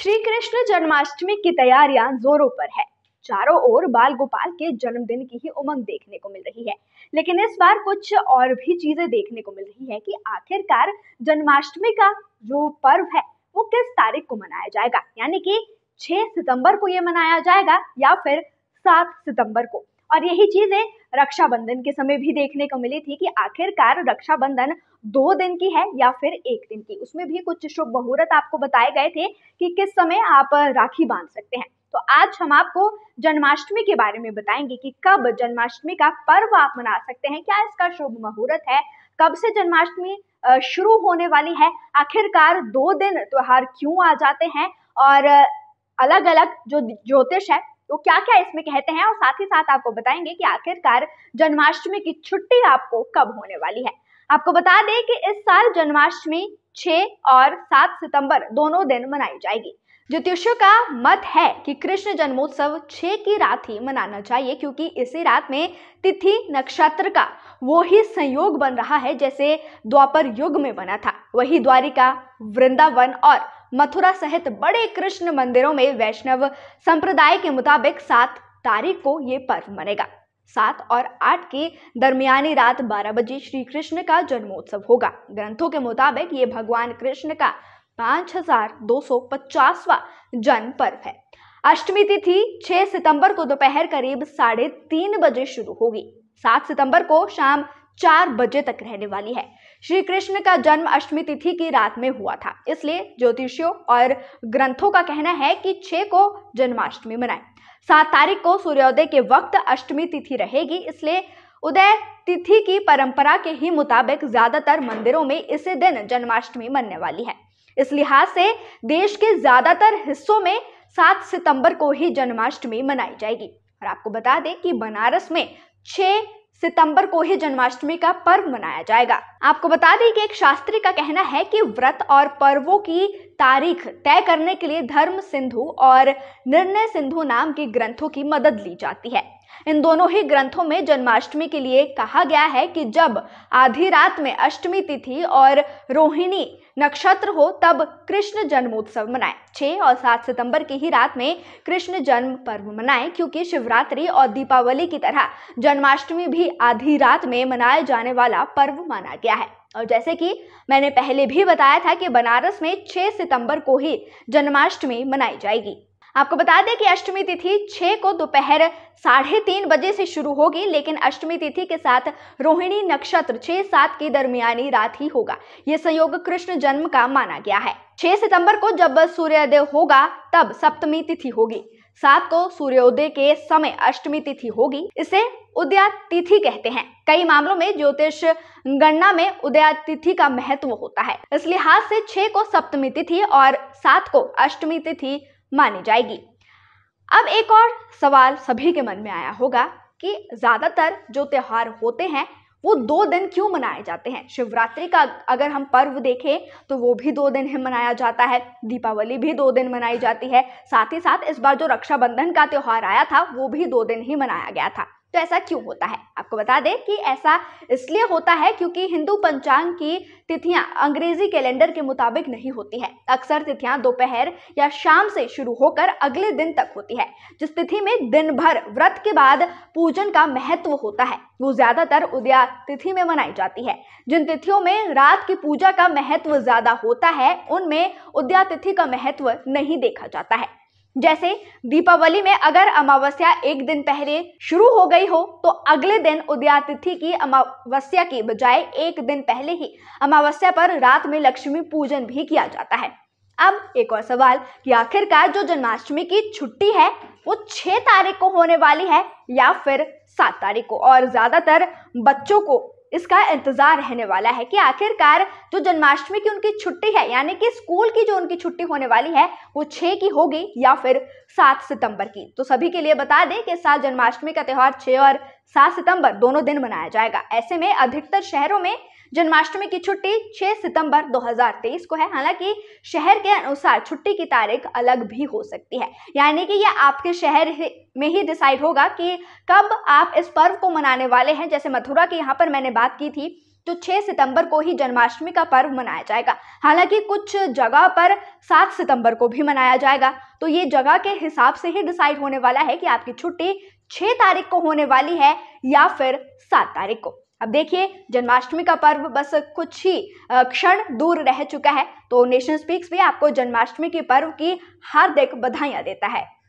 श्री कृष्ण जन्माष्टमी की तैयारियां जोरों पर है चारों ओर बाल गोपाल के जन्मदिन की ही उमंग देखने को मिल रही है लेकिन इस बार कुछ और भी चीजें देखने को मिल रही है कि आखिरकार जन्माष्टमी का जो पर्व है वो किस तारीख को मनाया जाएगा यानी कि 6 सितंबर को ये मनाया जाएगा या फिर 7 सितंबर को और यही चीजें रक्षाबंधन के समय भी देखने को मिली थी कि आखिरकार रक्षाबंधन दो दिन की है या फिर एक दिन की उसमें भी कुछ शुभ मुहूर्त आपको बताए गए थे कि किस समय आप राखी बांध सकते हैं तो आज हम आपको जन्माष्टमी के बारे में बताएंगे कि कब जन्माष्टमी का पर्व आप मना सकते हैं क्या इसका शुभ मुहूर्त है कब से जन्माष्टमी शुरू होने वाली है आखिरकार दो दिन त्योहार क्यों आ जाते हैं और अलग अलग जो ज्योतिष है तो क्या क्या इसमें कहते हैं और साथ ही साथ आपको बताएंगे कि आखिरकार जन्माष्टमी की छुट्टी आपको कब होने वाली है आपको बता दें कि इस साल जन्माष्टमी 6 और 7 सितंबर दोनों दिन मनाई जाएगी ज्योतिषियों का मत है कि कृष्ण जन्मोत्सव 6 की रात ही मनाना चाहिए क्योंकि इसी रात में तिथि नक्षत्र का वो ही संयोग बन रहा है जैसे द्वापर युग में बना था वही द्वारिका वृंदावन और मथुरा सहित बड़े कृष्ण मंदिरों में वैष्णव संप्रदाय के मुताबिक सात तारीख को ये पर्व मनेगा सात और आठ के दरमियानी रात बारह बजे श्री कृष्ण का जन्मोत्सव होगा ग्रंथों के मुताबिक ये भगवान कृष्ण का पाँच हजार दो सौ पचासवा जन्म पर्व है अष्टमी तिथि छह सितंबर को दोपहर करीब साढ़े तीन बजे शुरू होगी सात सितंबर को शाम चार बजे तक रहने वाली है श्री कृष्ण का जन्म अष्टमी तिथि की रात में हुआ था इसलिए ज्योतिषियों और ग्रंथों का कहना है कि 6 को जन्माष्टमी मनाएं सात तारीख को सूर्योदय के वक्त अष्टमी तिथि रहेगी इसलिए उदय तिथि की परंपरा के ही मुताबिक ज्यादातर मंदिरों में इसी दिन जन्माष्टमी मनने वाली है इस लिहाज से देश के ज्यादातर हिस्सों में सात सितंबर को ही जन्माष्टमी मनाई जाएगी और आपको बता दें कि बनारस में छह सितंबर को ही जन्माष्टमी का पर्व मनाया जाएगा आपको बता दें कि एक शास्त्री का कहना है कि व्रत और पर्वों की तारीख तय करने के लिए धर्म सिंधु और निर्णय सिंधु नाम के ग्रंथों की मदद ली जाती है इन दोनों ही ग्रंथों में जन्माष्टमी के लिए कहा गया है कि जब आधी रात में अष्टमी तिथि और रोहिणी नक्षत्र हो तब कृष्ण जन्मोत्सव मनाएं छः और सात सितंबर की ही रात में कृष्ण जन्म पर्व मनाएं क्योंकि शिवरात्रि और दीपावली की तरह जन्माष्टमी भी आधी रात में मनाया जाने वाला पर्व माना गया है और जैसे कि मैंने पहले भी बताया था कि बनारस में 6 सितंबर को ही जन्माष्टमी मनाई जाएगी आपको बता दें कि अष्टमी तिथि 6 को दोपहर साढ़े तीन बजे से शुरू होगी लेकिन अष्टमी तिथि के साथ रोहिणी नक्षत्र 6 सात के दरमियानी रात ही होगा ये संयोग कृष्ण जन्म का माना गया है 6 सितंबर को जब सूर्योदय होगा तब सप्तमी तिथि होगी सात को सूर्योदय के समय अष्टमी तिथि होगी इसे उदया तिथि कहते हैं कई मामलों में ज्योतिष गणना में उदया तिथि का महत्व होता है इस लिहाज से छह को सप्तमी तिथि और सात को अष्टमी तिथि मानी जाएगी अब एक और सवाल सभी के मन में आया होगा कि ज़्यादातर जो त्यौहार होते हैं वो दो दिन क्यों मनाए जाते हैं शिवरात्रि का अगर हम पर्व देखें तो वो भी दो दिन ही मनाया जाता है दीपावली भी दो दिन मनाई जाती है साथ ही साथ इस बार जो रक्षाबंधन का त्यौहार आया था वो भी दो दिन ही मनाया गया था तो ऐसा क्यों होता है आपको बता दें कि ऐसा इसलिए होता है क्योंकि हिंदू पंचांग की तिथियां अंग्रेजी कैलेंडर के मुताबिक नहीं होती है अक्सर तिथियां दोपहर या शाम से शुरू होकर अगले दिन तक होती है जिस तिथि में दिन भर व्रत के बाद पूजन का महत्व होता है वो ज्यादातर उदया तिथि में मनाई जाती है जिन तिथियों में रात की पूजा का महत्व ज्यादा होता है उनमें उदया तिथि का महत्व नहीं देखा जाता है जैसे दीपावली में अगर अमावस्या एक दिन पहले शुरू हो गई हो तो अगले दिन उदया तिथि की अमावस्या के बजाय एक दिन पहले ही अमावस्या पर रात में लक्ष्मी पूजन भी किया जाता है अब एक और सवाल कि आखिरकार जो जन्माष्टमी की छुट्टी है वो छह तारीख को होने वाली है या फिर सात तारीख को और ज्यादातर बच्चों को इसका इंतजार रहने वाला है कि आखिरकार जो जन्माष्टमी की उनकी छुट्टी है यानी कि स्कूल की जो उनकी छुट्टी होने वाली है वो छः की होगी या फिर सात सितंबर की तो सभी के लिए बता दें कि इस साल जन्माष्टमी का त्यौहार छः और सात सितंबर दोनों दिन मनाया जाएगा ऐसे में अधिकतर शहरों में जन्माष्टमी की छुट्टी 6 सितंबर 2023 को है हालांकि शहर के अनुसार छुट्टी की तारीख अलग भी हो सकती है यानी कि यह आपके शहर में ही डिसाइड होगा कि कब आप इस पर्व को मनाने वाले हैं जैसे मथुरा की यहाँ पर मैंने बात की थी तो 6 सितंबर को ही जन्माष्टमी का पर्व मनाया जाएगा हालांकि कुछ जगह पर 7 सितंबर को भी मनाया जाएगा तो ये जगह के हिसाब से ही डिसाइड होने वाला है कि आपकी छुट्टी 6 तारीख को होने वाली है या फिर 7 तारीख को अब देखिए जन्माष्टमी का पर्व बस कुछ ही क्षण दूर रह चुका है तो नेशन स्पीक्स भी आपको जन्माष्टमी के पर्व की हार्दिक बधाइयाँ देता है